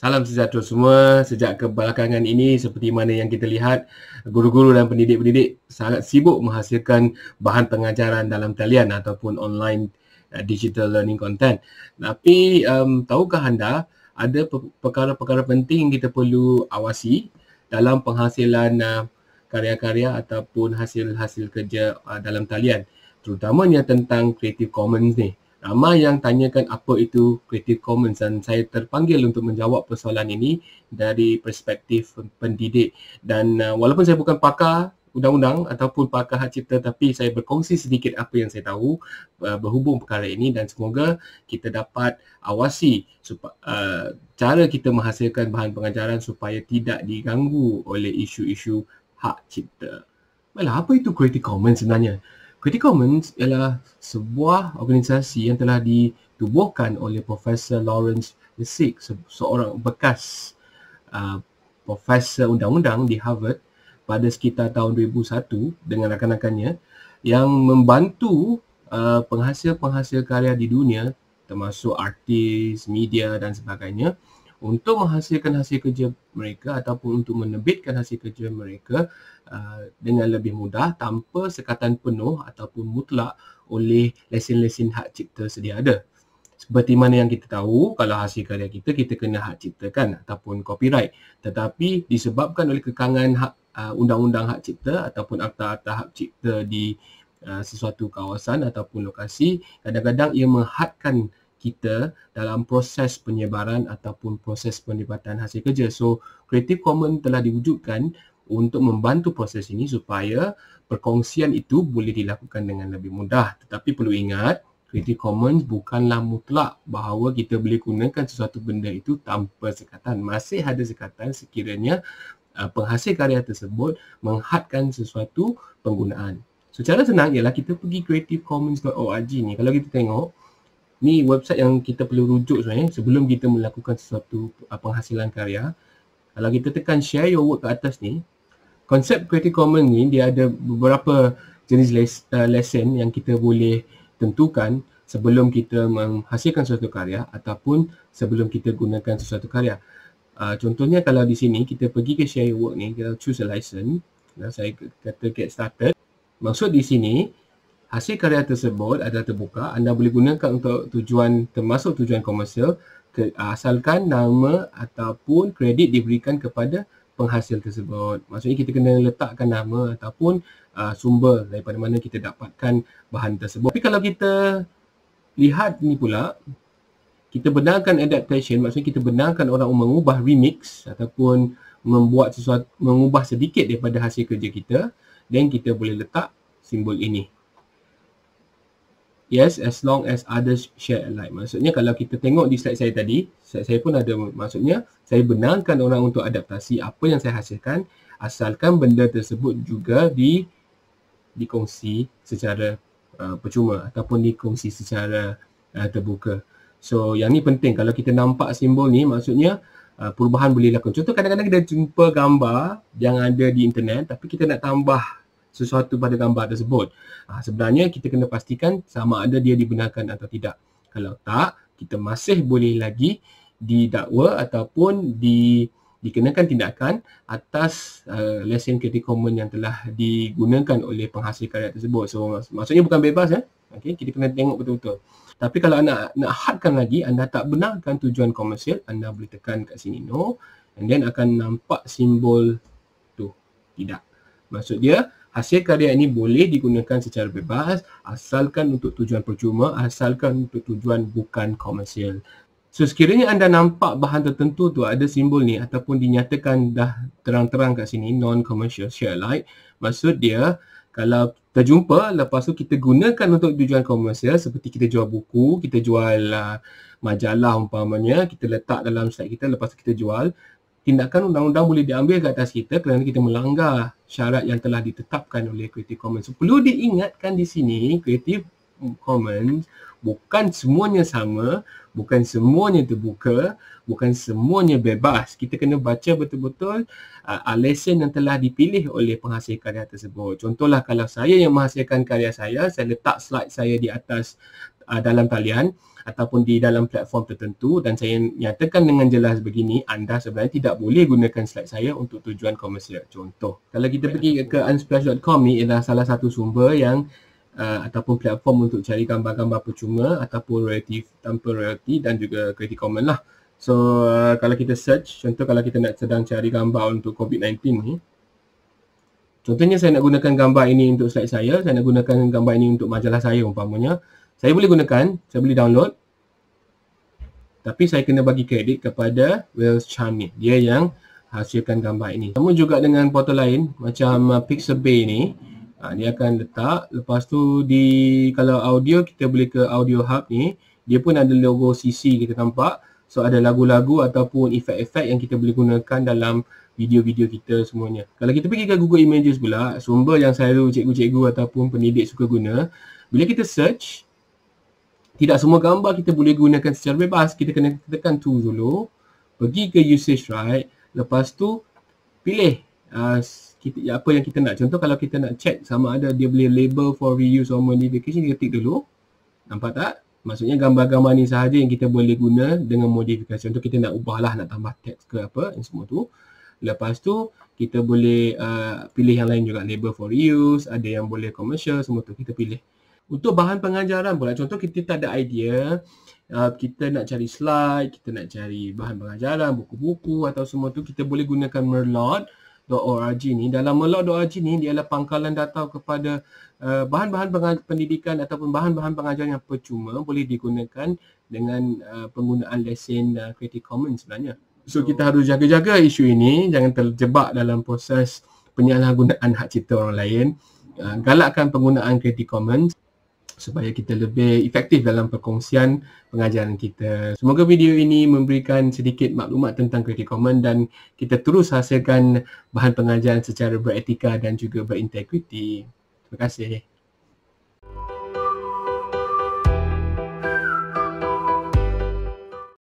Salam sejahtera semua. Sejak kebelakangan ini seperti mana yang kita lihat, guru-guru dan pendidik-pendidik sangat sibuk menghasilkan bahan pengajaran dalam talian ataupun online eh, digital learning content. Tapi um, tahukah anda ada perkara-perkara penting yang kita perlu awasi dalam penghasilan uh, karya-karya ataupun hasil-hasil kerja uh, dalam talian terutamanya tentang Creative Commons ni. Ramai yang tanyakan apa itu Creative Commons dan saya terpanggil untuk menjawab persoalan ini dari perspektif pendidik. Dan uh, walaupun saya bukan pakar undang-undang ataupun pakar hak cipta tapi saya berkongsi sedikit apa yang saya tahu uh, berhubung perkara ini dan semoga kita dapat awasi uh, cara kita menghasilkan bahan pengajaran supaya tidak diganggu oleh isu-isu hak cipta. Malah apa itu Creative Commons sebenarnya? Creative Commons ialah sebuah organisasi yang telah ditubuhkan oleh Profesor Lawrence Lessig, se- seorang bekas uh, Profesor Undang-Undang di Harvard pada sekitar tahun 2001 dengan rakan-rakannya yang membantu uh, penghasil-penghasil karya di dunia termasuk artis, media dan sebagainya untuk menghasilkan hasil kerja mereka ataupun untuk menerbitkan hasil kerja mereka uh, dengan lebih mudah tanpa sekatan penuh ataupun mutlak oleh lesen-lesen hak cipta sedia ada. Seperti mana yang kita tahu, kalau hasil karya kita, kita kena hak cipta kan ataupun copyright. Tetapi disebabkan oleh kekangan hak, uh, undang-undang hak cipta ataupun akta-akta hak cipta di uh, sesuatu kawasan ataupun lokasi, kadang-kadang ia menghadkan kita dalam proses penyebaran ataupun proses penyebatan hasil kerja. So, Creative Commons telah diwujudkan untuk membantu proses ini supaya perkongsian itu boleh dilakukan dengan lebih mudah. Tetapi perlu ingat, Creative Commons bukanlah mutlak bahawa kita boleh gunakan sesuatu benda itu tanpa sekatan. Masih ada sekatan sekiranya uh, penghasil karya tersebut menghadkan sesuatu penggunaan. Secara so, senang ialah kita pergi creativecommons.org ni. Kalau kita tengok, ni website yang kita perlu rujuk sebenarnya sebelum kita melakukan sesuatu uh, penghasilan karya kalau kita tekan share your work ke atas ni konsep creative commons ni dia ada beberapa jenis les, uh, lesson yang kita boleh tentukan sebelum kita menghasilkan sesuatu karya ataupun sebelum kita gunakan sesuatu karya uh, contohnya kalau di sini kita pergi ke share your work ni kita choose a license nah, ya, saya kata get started maksud di sini Hasil karya tersebut adalah terbuka, anda boleh gunakan untuk tujuan termasuk tujuan komersial ke, asalkan nama ataupun kredit diberikan kepada penghasil tersebut. Maksudnya kita kena letakkan nama ataupun uh, sumber daripada mana kita dapatkan bahan tersebut. Tapi kalau kita lihat ni pula, kita benarkan adaptation, maksudnya kita benarkan orang mengubah remix ataupun membuat sesuatu, mengubah sedikit daripada hasil kerja kita, dan kita boleh letak simbol ini Yes, as long as others share alike. Maksudnya kalau kita tengok di slide saya tadi, slide saya pun ada maksudnya saya benarkan orang untuk adaptasi apa yang saya hasilkan asalkan benda tersebut juga di dikongsi secara uh, percuma ataupun dikongsi secara uh, terbuka. So yang ni penting kalau kita nampak simbol ni maksudnya uh, perubahan boleh dilakukan. Contoh kadang-kadang kita jumpa gambar yang ada di internet tapi kita nak tambah sesuatu pada gambar tersebut. Ha, sebenarnya kita kena pastikan sama ada dia dibenarkan atau tidak. Kalau tak, kita masih boleh lagi didakwa ataupun di, dikenakan tindakan atas uh, lesen kritik komen yang telah digunakan oleh penghasil karya tersebut. So mak- maksudnya bukan bebas ya. Okay, kita kena tengok betul-betul. Tapi kalau anda nak hardkan lagi, anda tak benarkan tujuan komersial, anda boleh tekan kat sini no and then akan nampak simbol tu tidak. Maksud dia Hasil karya ini boleh digunakan secara bebas asalkan untuk tujuan percuma, asalkan untuk tujuan bukan komersial. So, sekiranya anda nampak bahan tertentu tu ada simbol ni ataupun dinyatakan dah terang-terang kat sini non-commercial share light. maksud dia kalau terjumpa lepas tu kita gunakan untuk tujuan komersial seperti kita jual buku, kita jual uh, majalah umpamanya, kita letak dalam site kita lepas tu kita jual, tindakan undang-undang boleh diambil ke atas kita kerana kita melanggar syarat yang telah ditetapkan oleh Creative Commons. So, perlu diingatkan di sini Creative Commons bukan semuanya sama, bukan semuanya terbuka, bukan semuanya bebas. Kita kena baca betul-betul uh, lesson yang telah dipilih oleh penghasil karya tersebut. Contohlah kalau saya yang menghasilkan karya saya, saya letak slide saya di atas uh, dalam talian ataupun di dalam platform tertentu dan saya nyatakan dengan jelas begini anda sebenarnya tidak boleh gunakan slide saya untuk tujuan komersial contoh kalau kita pergi ke unsplash.com ni adalah salah satu sumber yang Uh, ataupun platform untuk cari gambar-gambar percuma ataupun royalty tanpa royalty dan juga credit common lah so uh, kalau kita search contoh kalau kita nak sedang cari gambar untuk COVID-19 ni contohnya saya nak gunakan gambar ini untuk slide saya saya nak gunakan gambar ini untuk majalah saya umpamanya saya boleh gunakan, saya boleh download tapi saya kena bagi kredit kepada Wells Chami, dia yang hasilkan gambar ini sama juga dengan portal lain macam uh, Pixabay ni uh, dia akan letak lepas tu di kalau audio kita boleh ke audio hub ni dia pun ada logo CC kita nampak so ada lagu-lagu ataupun efek-efek yang kita boleh gunakan dalam video-video kita semuanya kalau kita pergi ke Google Images pula sumber yang selalu cikgu-cikgu ataupun pendidik suka guna bila kita search tidak semua gambar kita boleh gunakan secara bebas kita kena tekan tu dulu pergi ke usage right lepas tu pilih uh, kita, apa yang kita nak contoh kalau kita nak check sama ada dia boleh label for reuse or modification kita tik dulu nampak tak maksudnya gambar-gambar ni sahaja yang kita boleh guna dengan modifikasi contoh kita nak ubah lah nak tambah teks ke apa yang semua tu lepas tu kita boleh uh, pilih yang lain juga label for reuse ada yang boleh commercial semua tu kita pilih untuk bahan pengajaran pula, contoh kita tak ada idea, uh, kita nak cari slide, kita nak cari bahan pengajaran, buku-buku atau semua tu, kita boleh gunakan Merlot ORG ni. Dalam merlot.org ni, dia adalah pangkalan data kepada bahan uh, bahan-bahan pendidikan ataupun bahan-bahan pengajaran yang percuma boleh digunakan dengan uh, penggunaan lesen uh, Creative Commons sebenarnya. So, so, kita harus jaga-jaga isu ini, jangan terjebak dalam proses penyalahgunaan hak cipta orang lain. Uh, galakkan penggunaan Creative Commons supaya kita lebih efektif dalam perkongsian pengajaran kita. Semoga video ini memberikan sedikit maklumat tentang kritik komen dan kita terus hasilkan bahan pengajaran secara beretika dan juga berintegriti. Terima kasih.